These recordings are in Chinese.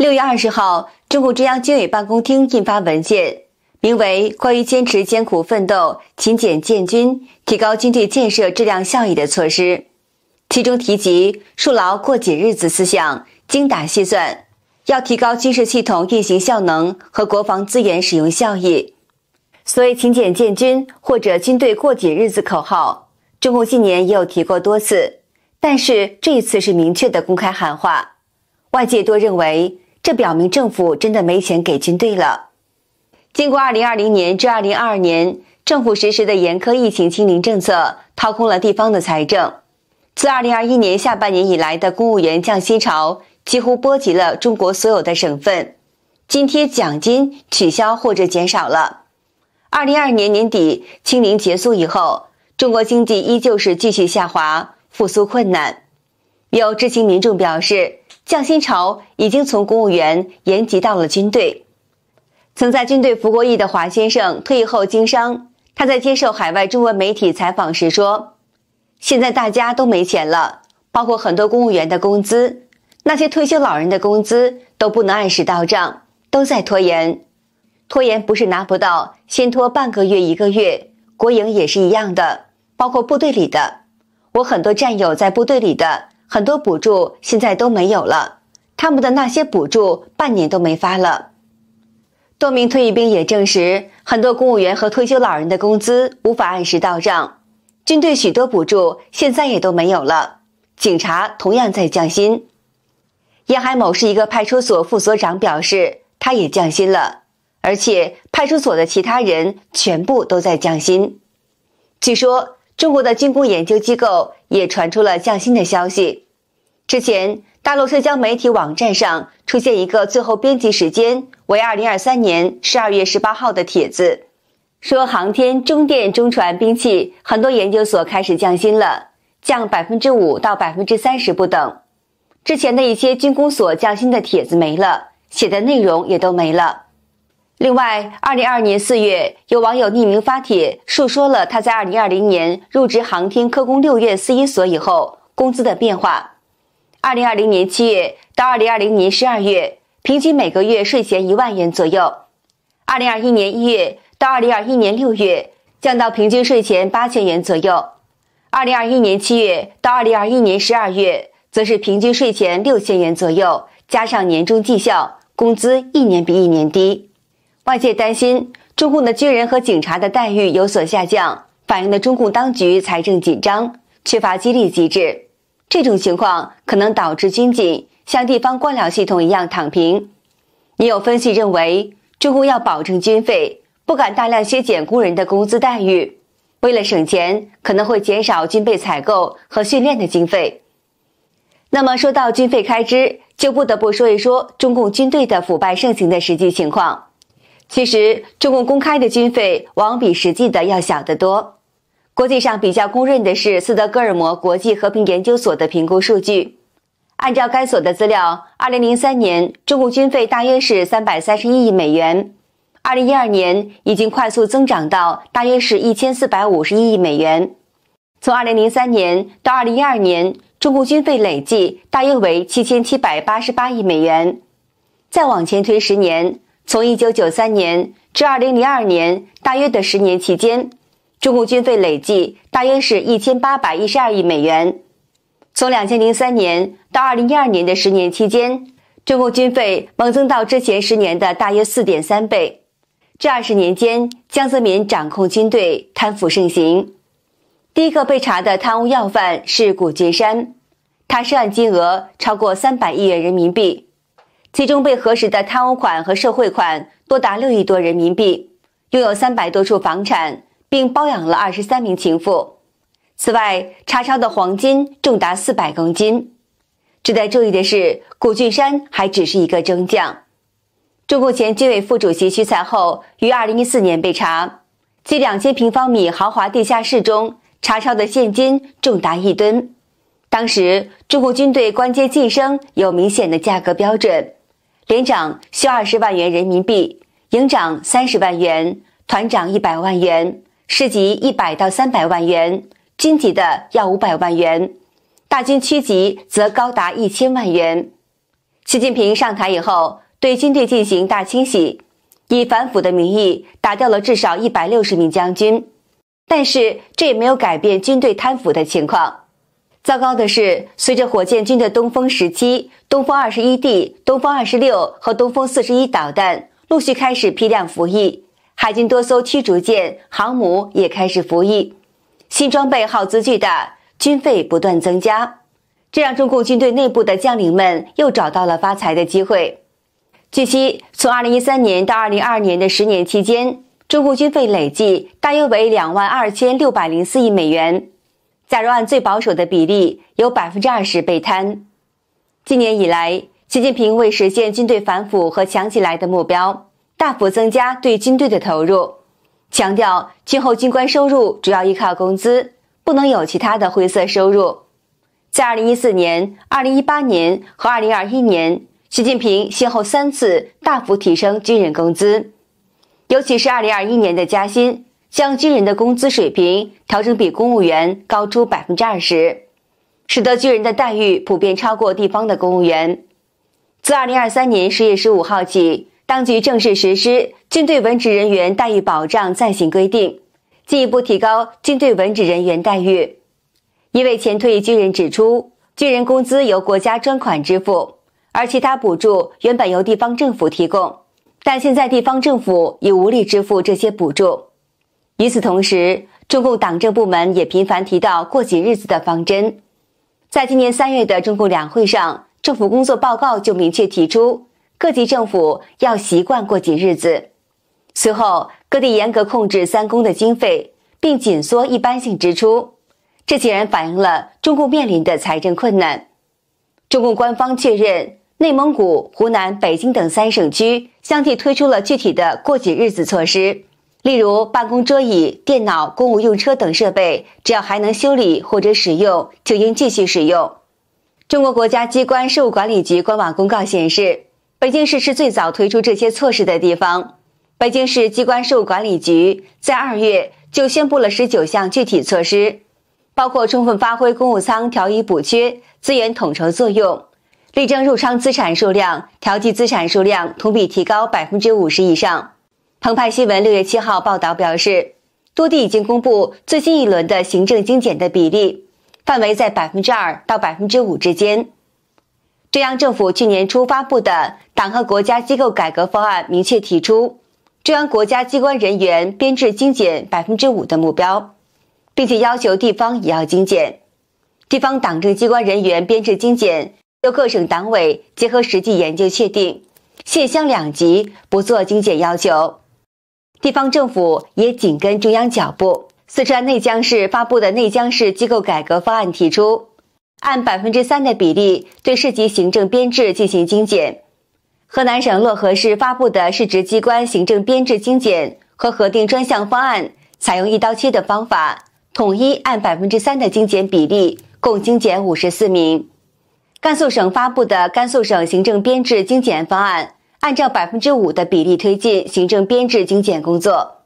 六月二十号，中共中央军委办公厅印发文件，名为《关于坚持艰苦奋斗、勤俭建军、提高军队建设质量效益的措施》，其中提及“树牢过紧日子思想，精打细算，要提高军事系统运行效能和国防资源使用效益”。所谓“勤俭建军”或者“军队过紧日子”口号，中共近年也有提过多次，但是这一次是明确的公开喊话，外界多认为。这表明政府真的没钱给军队了。经过二零二零年至二零二二年，政府实施的严苛疫情清零政策掏空了地方的财政。自二零二一年下半年以来的公务员降薪潮几乎波及了中国所有的省份，津贴奖金取消或者减少了。二零二二年底清零结束以后，中国经济依旧是继续下滑，复苏困难。有知情民众表示。向新潮已经从公务员延级到了军队，曾在军队服过役的华先生退役后经商。他在接受海外中文媒体采访时说：“现在大家都没钱了，包括很多公务员的工资，那些退休老人的工资都不能按时到账，都在拖延。拖延不是拿不到，先拖半个月一个月。国营也是一样的，包括部队里的，我很多战友在部队里的。”很多补助现在都没有了，他们的那些补助半年都没发了。多名退役兵也证实，很多公务员和退休老人的工资无法按时到账，军队许多补助现在也都没有了。警察同样在降薪。沿海某市一个派出所副所长表示，他也降薪了，而且派出所的其他人全部都在降薪。据说。中国的军工研究机构也传出了降薪的消息。之前，大陆社交媒体网站上出现一个最后编辑时间为二零二三年十二月十八号的帖子，说航天、中电、中船、兵器很多研究所开始降薪了，降百分之五到百分之三十不等。之前的一些军工所降薪的帖子没了，写的内容也都没了。另外，二零二二年四月，有网友匿名发帖述说了他在二零二零年入职航天科工六院四一所以后工资的变化。二零二零年七月到二零二零年十二月，平均每个月税前一万元左右；二零二一年一月到二零二一年六月，降到平均税前八千元左右；二零二一年七月到二零二一年十二月，则是平均税前六千元左右，加上年终绩效，工资一年比一年低。外界担心，中共的军人和警察的待遇有所下降，反映了中共当局财政紧张、缺乏激励机制。这种情况可能导致军警像地方官僚系统一样躺平。也有分析认为，中共要保证军费，不敢大量削减工人的工资待遇。为了省钱，可能会减少军备采购和训练的经费。那么说到军费开支，就不得不说一说中共军队的腐败盛行的实际情况。其实，中共公开的军费往往比实际的要小得多。国际上比较公认的是斯德哥尔摩国际和平研究所的评估数据。按照该所的资料，2003年中共军费大约是331亿美元，2012年已经快速增长到大约是1451亿美元。从2003年到2012年，中共军费累计大约为7788亿美元。再往前推十年。从一九九三年至二零零二年，大约的十年期间，中共军费累计大约是一千八百一十二亿美元。从两千零三年到二零一二年的十年期间，中共军费猛增到之前十年的大约四点三倍。这二十年间，江泽民掌控军队，贪腐盛行。第一个被查的贪污要犯是谷俊山，他涉案金额超过三百亿元人民币。其中被核实的贪污款和受贿款多达六亿多人民币，拥有三百多处房产，并包养了二十三名情妇。此外，查抄的黄金重达四百公斤。值得注意的是，谷俊山还只是一个中将。中共前军委副主席徐才厚于二零一四年被查，其两千平方米豪华地下室中查抄的现金重达一吨。当时，中国军队官阶晋升有明显的价格标准。连长需二十万元人民币，营长三十万元，团长一百万元，市级一百到三百万元，军级的要五百万元，大军区级则高达一千万元。习近平上台以后，对军队进行大清洗，以反腐的名义打掉了至少一百六十名将军，但是这也没有改变军队贪腐的情况。糟糕的是，随着火箭军的东风十七、东风二十一 D、东风二十六和东风四十一导弹陆续开始批量服役，海军多艘驱逐舰、航母也开始服役，新装备耗资巨大，军费不断增加，这让中共军队内部的将领们又找到了发财的机会。据悉，从二零一三年到二零二二年的十年期间，中共军费累计大约为两万二千六百零四亿美元。假如按最保守的比例，有百分之二十被贪。今年以来，习近平为实现军队反腐和强起来的目标，大幅增加对军队的投入，强调今后军官收入主要依靠工资，不能有其他的灰色收入。在二零一四年、二零一八年和二零二一年，习近平先后三次大幅提升军人工资，尤其是二零二一年的加薪。将军人的工资水平调整比公务员高出百分之二十，使得军人的待遇普遍超过地方的公务员。自二零二三年十月十五号起，当局正式实施军队文职人员待遇保障暂行规定，进一步提高军队文职人员待遇。一位前退役军人指出，军人工资由国家专款支付，而其他补助原本由地方政府提供，但现在地方政府已无力支付这些补助。与此同时，中共党政部门也频繁提到“过紧日子”的方针。在今年三月的中共两会上，政府工作报告就明确提出，各级政府要习惯过紧日子。随后，各地严格控制三公的经费，并紧缩一般性支出，这显然反映了中共面临的财政困难。中共官方确认，内蒙古、湖南、北京等三省区相继推出了具体的“过紧日子”措施。例如，办公桌椅、电脑、公务用车等设备，只要还能修理或者使用，就应继续使用。中国国家机关事务管理局官网公告显示，北京市是最早推出这些措施的地方。北京市机关事务管理局在二月就宣布了十九项具体措施，包括充分发挥公务舱调移补缺、资源统筹作用，力争入仓资产数量、调剂资产数量同比提高百分之五十以上。澎湃新闻六月七号报道表示，多地已经公布最新一轮的行政精简的比例范围在百分之二到百分之五之间。中央政府去年初发布的党和国家机构改革方案明确提出，中央国家机关人员编制精简百分之五的目标，并且要求地方也要精简。地方党政机关人员编制精简由各省党委结合实际研究确定，县乡两级不做精简要求。地方政府也紧跟中央脚步。四川内江市发布的内江市机构改革方案提出，按百分之三的比例对市级行政编制进行精简。河南省漯河市发布的市直机关行政编制精简和核定专项方案，采用一刀切的方法，统一按百分之三的精简比例，共精简五十四名。甘肃省发布的甘肃省行政编制精简方案。按照百分之五的比例推进行政编制精简工作。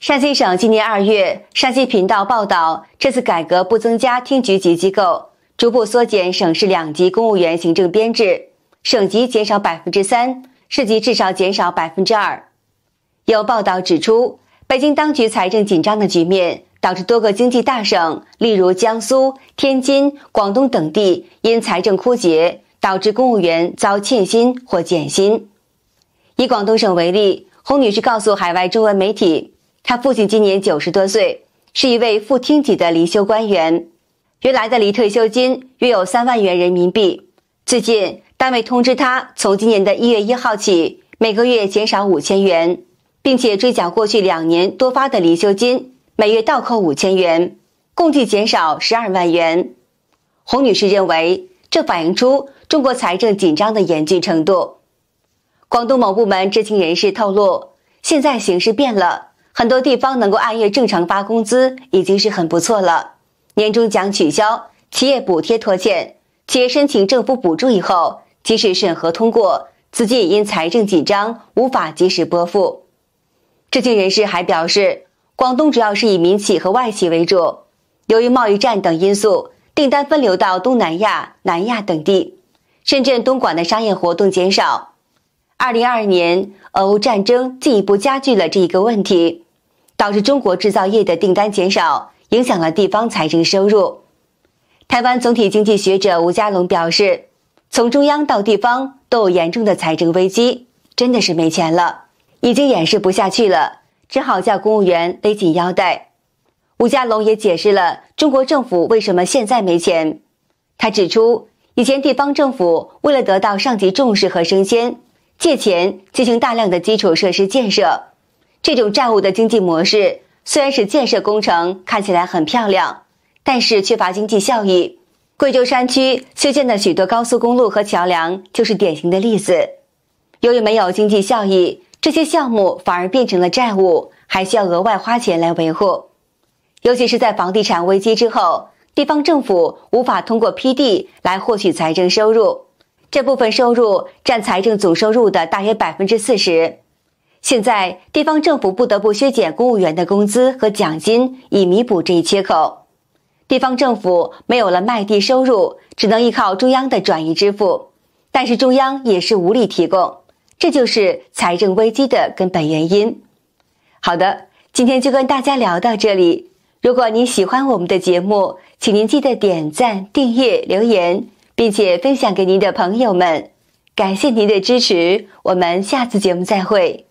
山西省今年二月，山西频道报道，这次改革不增加厅局级机构，逐步缩减省市两级公务员行政编制，省级减少百分之三，市级至少减少百分之二。有报道指出，北京当局财政紧张的局面，导致多个经济大省，例如江苏、天津、广东等地，因财政枯竭，导致公务员遭欠薪或减薪。以广东省为例，洪女士告诉海外中文媒体，她父亲今年九十多岁，是一位副厅级的离休官员，原来的离退休金约有三万元人民币。最近单位通知他，从今年的一月一号起，每个月减少五千元，并且追缴过去两年多发的离休金，每月倒扣五千元，共计减少十二万元。洪女士认为，这反映出中国财政紧张的严峻程度。广东某部门知情人士透露，现在形势变了，很多地方能够按月正常发工资已经是很不错了。年终奖取消，企业补贴拖欠，企业申请政府补助以后，即使审核通过，资金也因财政紧张无法及时拨付。知情人士还表示，广东主要是以民企和外企为主，由于贸易战等因素，订单分流到东南亚、南亚等地，深圳、东莞的商业活动减少。二零二二年俄乌战争进一步加剧了这一个问题，导致中国制造业的订单减少，影响了地方财政收入。台湾总体经济学者吴家龙表示：“从中央到地方都有严重的财政危机，真的是没钱了，已经掩饰不下去了，只好叫公务员勒紧腰带。”吴家龙也解释了中国政府为什么现在没钱。他指出，以前地方政府为了得到上级重视和升迁。借钱进行大量的基础设施建设，这种债务的经济模式虽然使建设工程看起来很漂亮，但是缺乏经济效益。贵州山区修建的许多高速公路和桥梁就是典型的例子。由于没有经济效益，这些项目反而变成了债务，还需要额外花钱来维护。尤其是在房地产危机之后，地方政府无法通过批地来获取财政收入。这部分收入占财政总收入的大约百分之四十。现在地方政府不得不削减公务员的工资和奖金，以弥补这一缺口。地方政府没有了卖地收入，只能依靠中央的转移支付，但是中央也是无力提供。这就是财政危机的根本原因。好的，今天就跟大家聊到这里。如果您喜欢我们的节目，请您记得点赞、订阅、留言。并且分享给您的朋友们，感谢您的支持，我们下次节目再会。